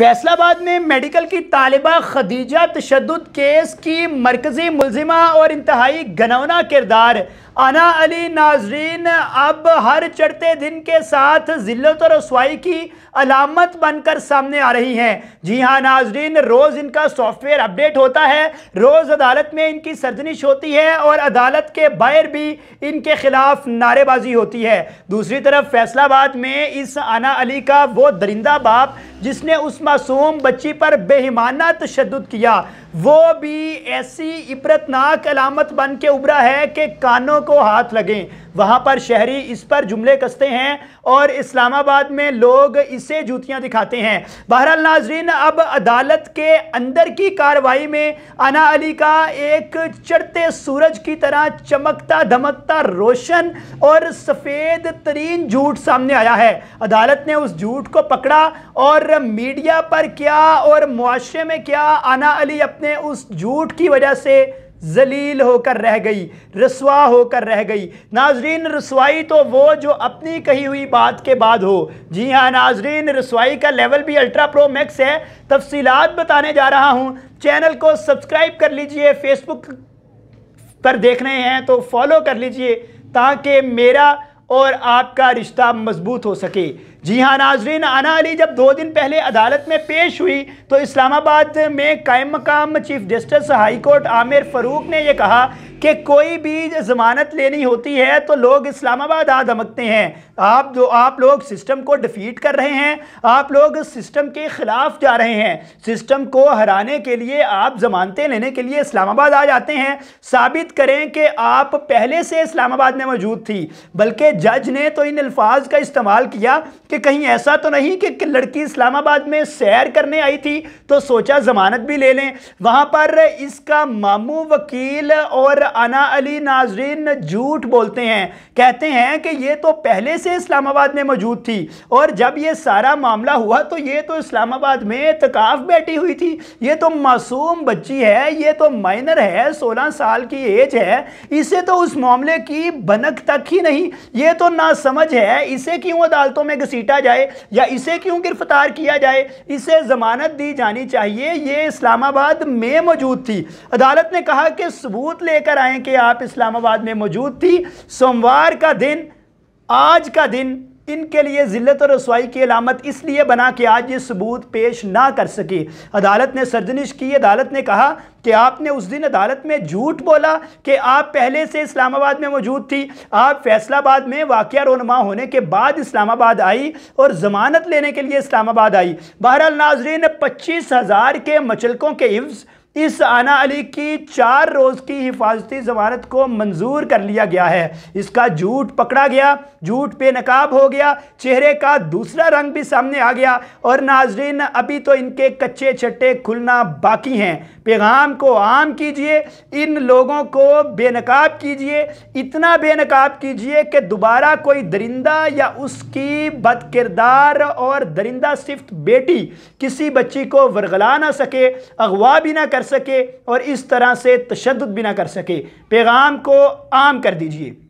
फैसलाबाद में मेडिकल की तालिबा खदीजा तशद केस की मरकजी मुलजिमा और इंतहाई गनौना किरदार अना अली नाजरीन अब हर चढ़ते दिन के साथ जिलत और रसवाई की अलामत बनकर सामने आ रही हैं जी हाँ नाजरीन रोज़ इनका सॉफ्टवेयर अपडेट होता है रोज़ अदालत में इनकी सर्जनिश होती है और अदालत के बाहर भी इनके ख़िलाफ़ नारेबाजी होती है दूसरी तरफ फैसलाबाद में इस अना अली का वो दरिंदा बाप जिसने उस मासूम बच्ची पर बेहिमाना तशद किया वो भी ऐसी इबरतनाक अलामत बन के उभरा है कि कानों को हाथ लगें वहां पर शहरी इस पर जुमले कसते हैं और इस्लामाबाद में लोग इसे जूतियां दिखाते हैं बहरहाल नाजरीन अब अदालत के अंदर की कार्रवाई में अना अली का एक चढ़ते सूरज की तरह चमकता धमकता रोशन और सफ़ेद तरीन झूठ सामने आया है अदालत ने उस झूठ को पकड़ा और मीडिया पर क्या और मुआशे में क्या आना अली अपने उस झूठ की वजह से जलील होकर रह गई रसवा होकर रह गई नाजरीन रसवाई तो वो जो अपनी कही हुई बात के बाद हो जी हाँ नाजरीन रसवाई का लेवल भी अल्ट्रा प्रो मैक्स है तफसीलात बताने जा रहा हूँ चैनल को सब्सक्राइब कर लीजिए फेसबुक पर देख रहे हैं तो फॉलो कर लीजिए ताकि मेरा और आपका रिश्ता मजबूत हो सके जी हाँ नाजरीन आना अली जब दो दिन पहले अदालत में पेश हुई तो इस्लामाबाद में कायम मकाम chief justice high court Aamir Farooq ने यह कहा कि कोई भी ज़मानत लेनी होती है तो लोग इस्लामाबाद आ धमकते हैं आप जो आप लोग सिस्टम को डिफ़ीट कर रहे हैं आप लोग सिस्टम के ख़िलाफ़ जा रहे हैं सिस्टम को हराने के लिए आप ज़मानतें लेने के लिए इस्लामाबाद आ जाते हैं साबित करें कि आप पहले से इस्लामाबाद में मौजूद थी बल्कि जज ने तो इन अल्फाज का इस्तेमाल किया कि कहीं ऐसा तो नहीं कि लड़की इस्लामाबाद में सैर करने आई थी तो सोचा ज़मानत भी ले लें वहाँ पर इसका मामू वकील और अना अली नाजरीन झूठ बोलते हैं कहते हैं कि ये तो पहले से इस्लामाबाद में मौजूद थी और जब ये सारा मामला हुआ तो ये तो इस्लामाबाद में तकाफ बैठी हुई थी ये तो मासूम बच्ची है ये तो माइनर है सोलह साल की एज है इसे तो उस मामले की बनक तक ही नहीं ये तो ना समझ है इसे क्यों अदालतों में घसीटा जाए या इसे क्यों गिरफ्तार किया जाए इसे ज़मानत दी जानी चाहिए ये इस्लामाबाद में मौजूद थी अदालत ने कहा कि सबूत लेकर आए कि आप इस्लामाबाद में मौजूद थी सोमवार का दिन आज का दिन इनके लिए ज़िलत और रसवाई की अलामत इसलिए बना कि आज ये सबूत पेश ना कर सकी अदालत ने सरजनिश की अदालत ने कहा कि आपने उस दिन अदालत में झूठ बोला कि आप पहले से इस्लामाबाद में मौजूद थी आप फैसलाबाद में वाक़ रोनमा होने के बाद इस्लामाबाद आई और ज़मानत लेने के लिए इस्लामाबाद आई बहरहाल नाजरीन पच्चीस हज़ार के मचलकों के हिफ्ज़ इस आना अली की चार रोज़ की हिफाजती जमानत को मंजूर कर लिया गया है इसका झूठ पकड़ा गया झूठ पे नकाब हो गया चेहरे का दूसरा रंग भी सामने आ गया और नाजरीन अभी तो इनके कच्चे छट्टे खुलना बाकी हैं पैगाम को आम कीजिए इन लोगों को बेनकाब कीजिए इतना बेनकाब कीजिए कि दोबारा कोई दरिंदा या उसकी बद किरदार और दरिंदा सिफ्त बेटी किसी बच्ची को वरगला ना सके अगवा भी ना कर कर सके और इस तरह से तशद भी ना कर सके पैगाम को आम कर दीजिए